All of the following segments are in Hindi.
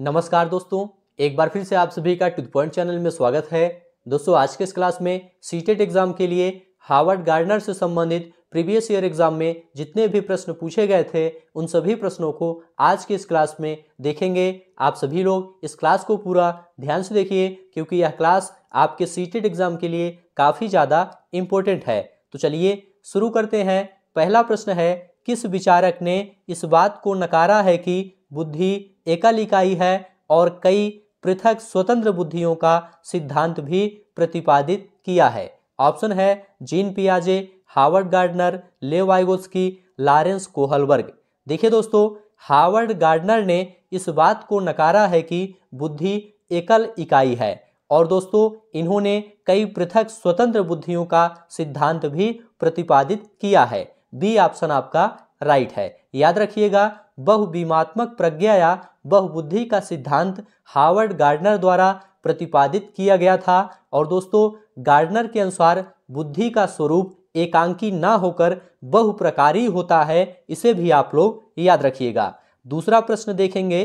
नमस्कार दोस्तों एक बार फिर से आप सभी का टू पॉइंट चैनल में स्वागत है दोस्तों आज के इस क्लास में सीटेट e एग्जाम के लिए हार्वर्ड गार्डनर से संबंधित प्रीवियस ईयर एग्जाम में जितने भी प्रश्न पूछे गए थे उन सभी प्रश्नों को आज के इस क्लास में देखेंगे आप सभी लोग इस क्लास को पूरा ध्यान से देखिए क्योंकि यह क्लास आपके सीटेट e एग्जाम के लिए काफ़ी ज़्यादा इम्पोर्टेंट है तो चलिए शुरू करते हैं पहला प्रश्न है किस विचारक ने इस बात को नकारा है कि बुद्धि एकल इकाई है और कई पृथक स्वतंत्र बुद्धियों का सिद्धांत भी प्रतिपादित किया है ऑप्शन है जीन पियाजे Howard Gardner Lev Vygotsky Lawrence Kohlberg देखिए दोस्तों हावर्ड गार्डनर ने इस बात को नकारा है कि बुद्धि एकल इकाई है और दोस्तों इन्होंने कई पृथक स्वतंत्र बुद्धियों का सिद्धांत भी प्रतिपादित किया है बी ऑप्शन आपका राइट है याद रखिएगा बहुबीमात्मक प्रज्ञा या बहुबुद्धि का सिद्धांत हावर्ड गार्डनर द्वारा प्रतिपादित किया गया था और दोस्तों गार्डनर के अनुसार बुद्धि का स्वरूप एकांकी ना होकर बहुप्रकारी होता है इसे भी आप लोग याद रखिएगा दूसरा प्रश्न देखेंगे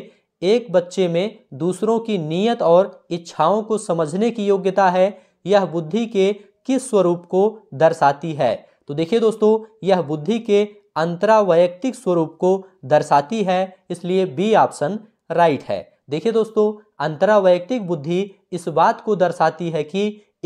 एक बच्चे में दूसरों की नीयत और इच्छाओं को समझने की योग्यता है यह बुद्धि के किस स्वरूप को दर्शाती है तो देखिए दोस्तों यह बुद्धि के अंतरावैयक्तिक स्वरूप को दर्शाती है इसलिए बी ऑप्शन राइट है देखिए दोस्तों अंतरावैयक्तिक बुद्धि इस बात को दर्शाती है कि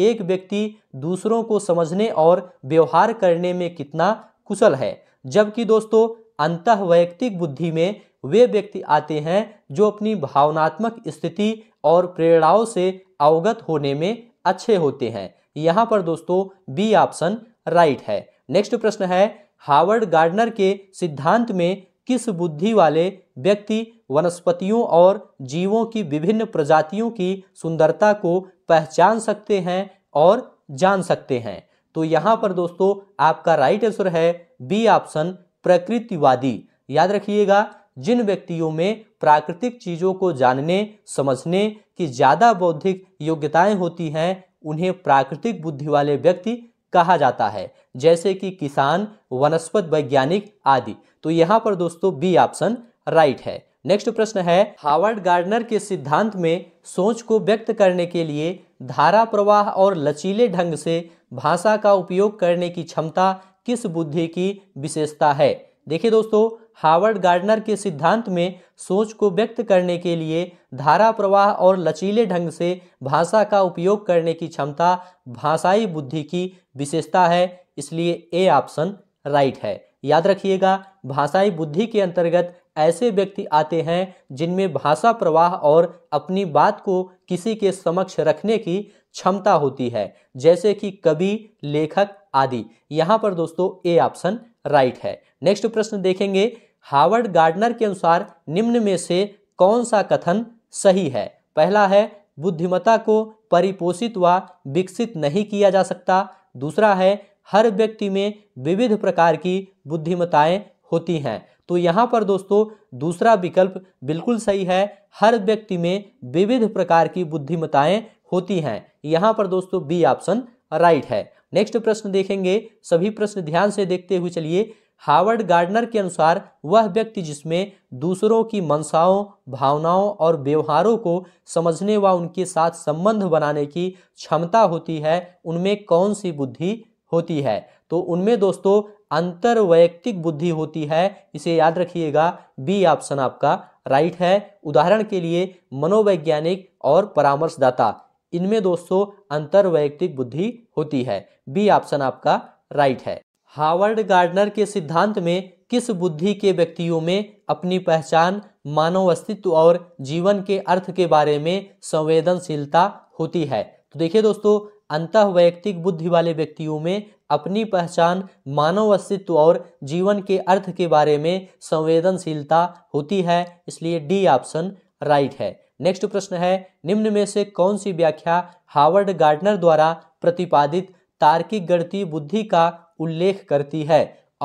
एक व्यक्ति दूसरों को समझने और व्यवहार करने में कितना कुशल है जबकि दोस्तों अंत वैयक्तिक बुद्धि में वे व्यक्ति आते हैं जो अपनी भावनात्मक स्थिति और प्रेरणाओं से अवगत होने में अच्छे होते हैं यहाँ पर दोस्तों बी ऑप्शन राइट है नेक्स्ट प्रश्न है हावर्ड गार्डनर के सिद्धांत में किस बुद्धि वाले व्यक्ति वनस्पतियों और जीवों की विभिन्न प्रजातियों की सुंदरता को पहचान सकते हैं और जान सकते हैं तो यहाँ पर दोस्तों आपका राइट आंसर है बी ऑप्शन प्रकृतिवादी याद रखिएगा जिन व्यक्तियों में प्राकृतिक चीज़ों को जानने समझने की ज़्यादा बौद्धिक योग्यताएं होती हैं उन्हें प्राकृतिक बुद्धि वाले व्यक्ति कहा जाता है जैसे कि किसान वनस्पत वैज्ञानिक आदि तो यहाँ पर दोस्तों बी ऑप्शन राइट है नेक्स्ट प्रश्न है हावर्ड गार्डनर के सिद्धांत में सोच को व्यक्त करने के लिए धारा प्रवाह और लचीले ढंग से भाषा का उपयोग करने की क्षमता किस बुद्धि की विशेषता है देखिए दोस्तों हावर्ड गार्डनर के सिद्धांत में सोच को व्यक्त करने के लिए धारा प्रवाह और लचीले ढंग से भाषा का उपयोग करने की क्षमता भाषाई बुद्धि की विशेषता है इसलिए ए ऑप्शन राइट है याद रखिएगा भाषाई बुद्धि के अंतर्गत ऐसे व्यक्ति आते हैं जिनमें भाषा प्रवाह और अपनी बात को किसी के समक्ष रखने की क्षमता होती है जैसे कि कवि लेखक आदि यहाँ पर दोस्तों ए ऑप्शन राइट है नेक्स्ट प्रश्न देखेंगे हावर्ड गार्डनर के अनुसार निम्न में से कौन सा कथन सही है पहला है बुद्धिमता को परिपोषित व विकसित नहीं किया जा सकता दूसरा है हर व्यक्ति में विविध प्रकार की बुद्धिमताएं होती हैं तो यहाँ पर दोस्तों दूसरा विकल्प बिल्कुल सही है हर व्यक्ति में विविध प्रकार की बुद्धिमताएं होती हैं यहाँ पर दोस्तों बी ऑप्शन राइट है नेक्स्ट प्रश्न देखेंगे सभी प्रश्न ध्यान से देखते हुए चलिए हावर्ड गार्डनर के अनुसार वह व्यक्ति जिसमें दूसरों की मंशाओं भावनाओं और व्यवहारों को समझने व उनके साथ संबंध बनाने की क्षमता होती है उनमें कौन सी बुद्धि होती है तो उनमें दोस्तों अंतर्वैयक्तिक बुद्धि होती है इसे याद रखिएगा बी ऑप्शन आपका राइट है उदाहरण के लिए मनोवैज्ञानिक और परामर्शदाता इनमें दोस्तों अंतर्वैयक्तिक बुद्धि होती है बी ऑप्शन आपका राइट है हावर्ड गार्डनर के सिद्धांत में किस बुद्धि के व्यक्तियों में अपनी पहचान मानव अस्तित्व और जीवन के अर्थ के बारे में संवेदनशीलता होती है तो देखिए दोस्तों अंत वैयक्तिक बुद्धि वाले व्यक्तियों में अपनी पहचान मानव अस्तित्व और जीवन के अर्थ के बारे में संवेदनशीलता होती है इसलिए डी ऑप्शन राइट है नेक्स्ट प्रश्न है निम्न में से कौन सी व्याख्या हावर्ड गार्डनर द्वारा प्रतिपादित तार्किक गणती बुद्धि का उल्लेख करती है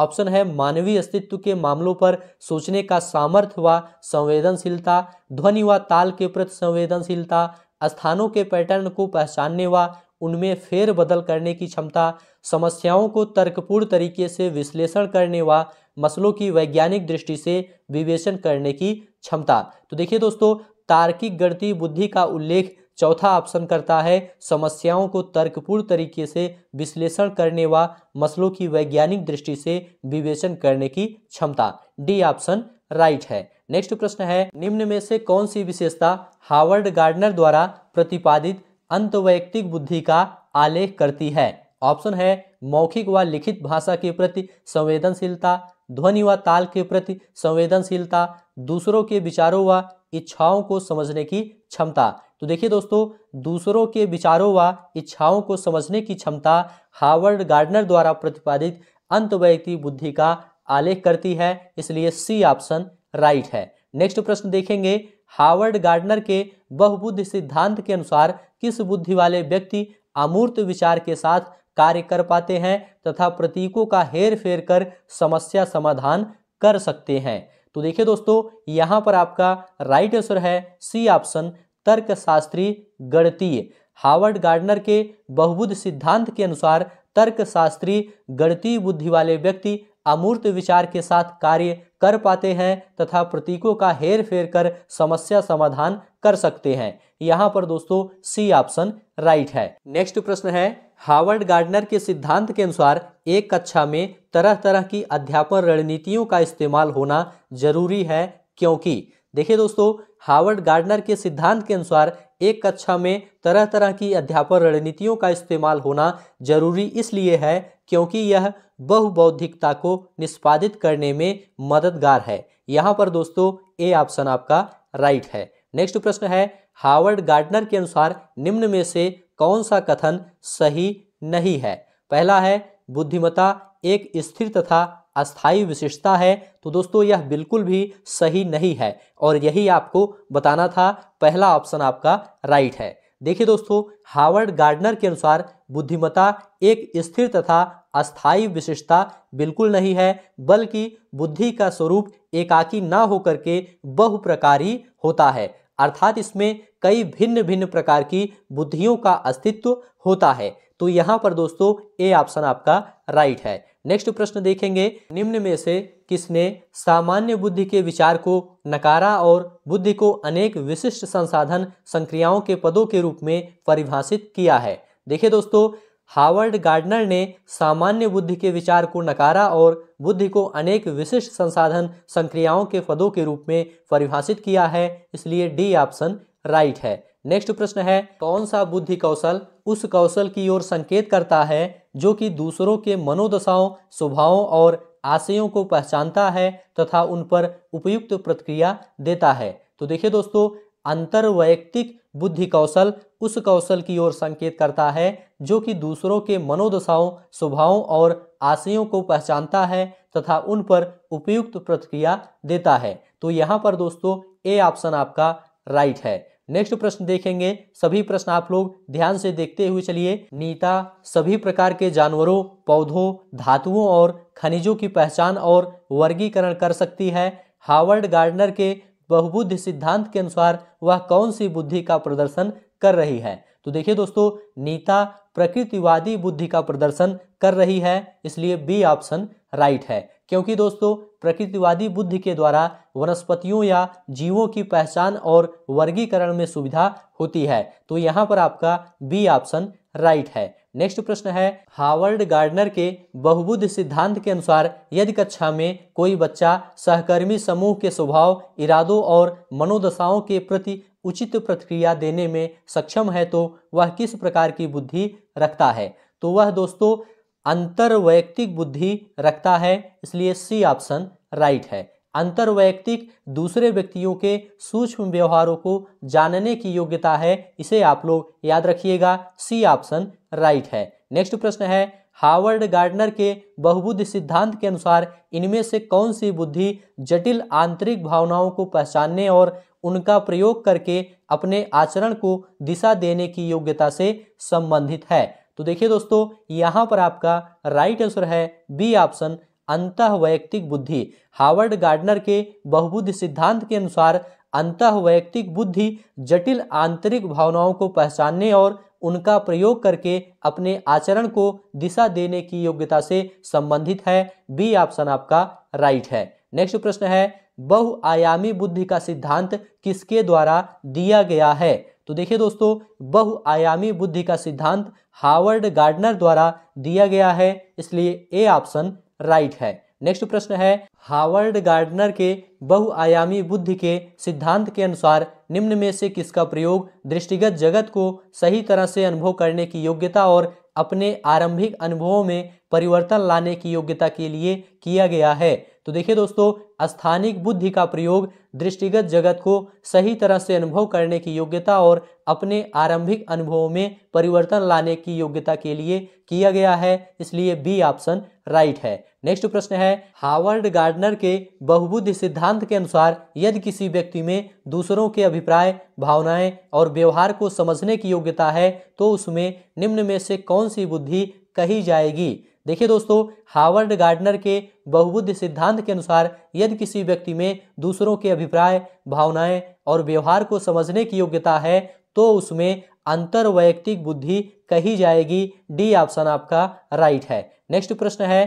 ऑप्शन है मानवीय अस्तित्व के मामलों पर सोचने का सामर्थ्य व संवेदनशीलता ध्वनि व ताल के प्रति संवेदनशीलता स्थानों के पैटर्न को पहचानने व उनमें फेरबदल करने की क्षमता समस्याओं को तर्कपूर्ण तरीके से विश्लेषण करने व मसलों की वैज्ञानिक दृष्टि से विवेचन करने की क्षमता तो देखिए दोस्तों तार्किक गणती बुद्धि का उल्लेख चौथा ऑप्शन करता है समस्याओं को तर्कपूर्ण तरीके से विश्लेषण करने व मसलों की वैज्ञानिक दृष्टि से विवेचन करने की क्षमता डी ऑप्शन राइट है नेक्स्ट प्रश्न है निम्न में से कौन सी विशेषता हावर्ड गार्डनर द्वारा प्रतिपादित अंतवैयक्तिक बुद्धि का आलेख करती है ऑप्शन है मौखिक व लिखित भाषा के प्रति संवेदनशीलता ध्वनि व ताल के प्रति संवेदनशीलता दूसरों के विचारों व इच्छाओं को समझने की क्षमता तो देखिए दोस्तों दूसरों के विचारों व इच्छाओं को समझने की क्षमता हार्वर्ड गार्डनर द्वारा प्रतिपादित अंत बुद्धि का आलेख करती है इसलिए सी ऑप्शन राइट है नेक्स्ट प्रश्न देखेंगे हार्वर्ड गार्डनर के बहुबुद्धि सिद्धांत के अनुसार किस बुद्धि वाले व्यक्ति अमूर्त विचार के साथ कार्य कर पाते हैं तथा प्रतीकों का हेर फेर कर समस्या समाधान कर सकते हैं तो देखिए दोस्तों यहाँ पर आपका राइट आंसर है सी ऑप्शन तर्कशास्त्री गणतीय हावर्ड गार्डनर के बहुबुद्ध सिद्धांत के अनुसार तर्कशास्त्री गणतीय बुद्धि वाले व्यक्ति अमूर्त विचार के साथ कार्य कर पाते हैं तथा प्रतीकों का हेर फेर कर समस्या समाधान कर सकते हैं यहाँ पर दोस्तों सी ऑप्शन राइट है नेक्स्ट प्रश्न है हावर्ड गार्डनर के सिद्धांत के अनुसार एक कक्षा में तरह तरह की अध्यापन रणनीतियों का इस्तेमाल होना जरूरी है क्योंकि देखिए दोस्तों हावर्ड गार्डनर के सिद्धांत के अनुसार एक कक्षा में तरह तरह की अध्यापन रणनीतियों का इस्तेमाल होना जरूरी इसलिए है क्योंकि यह बहुबौद्धिकता को निष्पादित करने में मददगार है यहाँ पर दोस्तों ए ऑप्शन आपका राइट है नेक्स्ट प्रश्न है हावर्ड गार्डनर के अनुसार निम्न में से कौन सा कथन सही नहीं है पहला है बुद्धिमता एक स्थिर तथा अस्थाई विशेषता है तो दोस्तों यह बिल्कुल भी सही नहीं है और यही आपको बताना था पहला ऑप्शन आपका राइट है देखिए दोस्तों हावर्ड गार्डनर के अनुसार बुद्धिमत्ता एक स्थिर तथा अस्थायी विशेषता बिल्कुल नहीं है बल्कि बुद्धि का स्वरूप एकाकी ना होकर के बहुप्रकारी होता है अर्थात इसमें कई भिन्न भिन्न प्रकार की बुद्धियों का अस्तित्व होता है तो यहां पर दोस्तों ए ऑप्शन आपका राइट है नेक्स्ट प्रश्न देखेंगे निम्न में से किसने सामान्य बुद्धि के विचार को नकारा और बुद्धि को अनेक विशिष्ट संसाधन संक्रियाओं के पदों के रूप में परिभाषित किया है देखिए दोस्तों हावर्ड गार्डनर ने सामान्य बुद्धि के विचार को नकारा और बुद्धि को अनेक विशिष्ट संसाधन संक्रियाओं के पदों के रूप में परिभाषित किया है इसलिए डी ऑप्शन राइट है नेक्स्ट प्रश्न है कौन सा बुद्धि कौशल उस कौशल की ओर संकेत करता है जो कि दूसरों के मनोदशाओं स्वभावों और आशयों को पहचानता है तथा उन पर उपयुक्त प्रतिक्रिया देता है तो देखिए दोस्तों अंतर्वैयक्तिक बुद्धि कौशल उस कौशल की ओर संकेत करता है जो कि दूसरों के मनोदशाओं स्वभावों और आशयों को पहचानता है तथा उन पर उपयुक्त प्रतिक्रिया देता है तो यहाँ पर दोस्तों ए ऑप्शन आपका राइट है नेक्स्ट प्रश्न देखेंगे सभी प्रश्न आप लोग ध्यान से देखते हुए चलिए नीता सभी प्रकार के जानवरों पौधों धातुओं और खनिजों की पहचान और वर्गीकरण कर सकती है हावर्ड गार्डनर के बहुबुद्ध सिद्धांत के अनुसार वह कौन सी बुद्धि का प्रदर्शन कर रही है तो देखिए दोस्तों नीता प्रकृतिवादी बुद्धि का प्रदर्शन कर रही है इसलिए बी ऑप्शन राइट है क्योंकि दोस्तों प्रकृतिवादी बुद्धि के द्वारा वनस्पतियों या जीवों की पहचान और वर्गीकरण में सुविधा होती है तो यहाँ पर आपका बी ऑप्शन राइट है नेक्स्ट प्रश्न है हावर्ड गार्डनर के बहुबुद्ध सिद्धांत के अनुसार यदि कक्षा में कोई बच्चा सहकर्मी समूह के स्वभाव इरादों और मनोदशाओं के प्रति उचित प्रतिक्रिया देने में सक्षम है तो वह किस प्रकार की बुद्धि रखता है तो वह दोस्तों अंतर्वैयक्तिक बुद्धि रखता है इसलिए सी ऑप्शन राइट है अंतर्वैयक्तिक दूसरे व्यक्तियों के सूक्ष्म व्यवहारों को जानने की योग्यता है इसे आप लोग याद रखिएगा सी ऑप्शन राइट है नेक्स्ट प्रश्न है हावर्ड गार्डनर के बहुबुद्ध सिद्धांत के अनुसार इनमें से कौन सी बुद्धि जटिल आंतरिक भावनाओं को पहचानने और उनका प्रयोग करके अपने आचरण को दिशा देने की योग्यता से संबंधित है तो देखिए दोस्तों यहाँ पर आपका राइट आंसर है बी ऑप्शन अंत वैयक्तिक बुद्धि हावर्ड गार्डनर के बहुबुद्ध सिद्धांत के अनुसार अंत वैयक्तिक बुद्धि जटिल आंतरिक भावनाओं को पहचानने और उनका प्रयोग करके अपने आचरण को दिशा देने की योग्यता से संबंधित है बी ऑप्शन आपका राइट है नेक्स्ट प्रश्न है बहुआयामी बुद्धि का सिद्धांत किसके द्वारा दिया गया है तो देखिए दोस्तों बहुआयामी बुद्धि का सिद्धांत हावर्ड गार्डनर द्वारा दिया गया है इसलिए ए ऑप्शन राइट है नेक्स्ट प्रश्न है हावर्ड गार्डनर के बहुआयामी बुद्धि के सिद्धांत के अनुसार निम्न में से किसका प्रयोग दृष्टिगत जगत को सही तरह से अनुभव करने की योग्यता और अपने आरंभिक अनुभवों में परिवर्तन लाने की योग्यता के लिए किया गया है तो देखिए दोस्तों स्थानिक बुद्धि का प्रयोग दृष्टिगत जगत को सही तरह से अनुभव करने की योग्यता और अपने आरंभिक अनुभवों में परिवर्तन लाने की योग्यता के लिए किया गया है इसलिए बी ऑप्शन राइट है नेक्स्ट प्रश्न है हावर्ड गार्डनर के बहुबुद्धि सिद्धांत के अनुसार यदि किसी व्यक्ति में दूसरों के अभिप्राय भावनाएं और व्यवहार को समझने की योग्यता है तो उसमें निम्न में से कौन सी बुद्धि कही जाएगी देखिए दोस्तों हावर्ड गार्डनर के बहुबुद्ध सिद्धांत के अनुसार यदि किसी व्यक्ति में दूसरों के अभिप्राय भावनाएं और व्यवहार को समझने की योग्यता है तो उसमें अंतर वैयक्तिक बुद्धि कही जाएगी डी ऑप्शन आपका राइट है नेक्स्ट प्रश्न है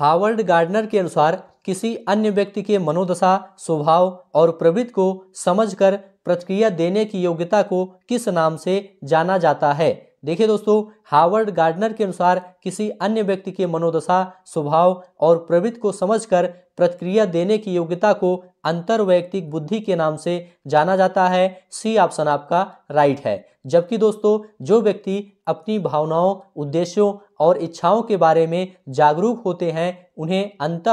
हावर्ड गार्डनर के अनुसार किसी अन्य व्यक्ति के मनोदशा स्वभाव और प्रवृत्ति को समझकर प्रतिक्रिया देने की योग्यता को किस नाम से जाना जाता है देखिए दोस्तों हावर्ड गार्डनर के अनुसार किसी अन्य व्यक्ति के मनोदशा स्वभाव और प्रवृत्ति को समझकर प्रतिक्रिया देने की योग्यता को अंतर्वैयक्तिक बुद्धि के नाम से जाना जाता है सी ऑप्शन आपका राइट है जबकि दोस्तों जो व्यक्ति अपनी भावनाओं उद्देश्यों और इच्छाओं के बारे में जागरूक होते हैं उन्हें अंत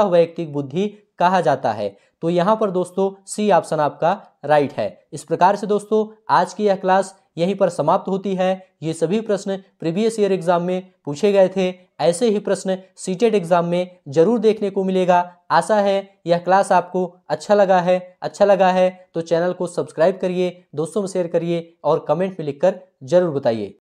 बुद्धि कहा जाता है तो यहाँ पर दोस्तों सी ऑप्शन आपका राइट है इस प्रकार से दोस्तों आज की यह क्लास यहीं पर समाप्त होती है ये सभी प्रश्न प्रीवियस ईयर एग्जाम में पूछे गए थे ऐसे ही प्रश्न सीटेड एग्जाम में जरूर देखने को मिलेगा आशा है यह क्लास आपको अच्छा लगा है अच्छा लगा है तो चैनल को सब्सक्राइब करिए दोस्तों में शेयर करिए और कमेंट में लिखकर जरूर बताइए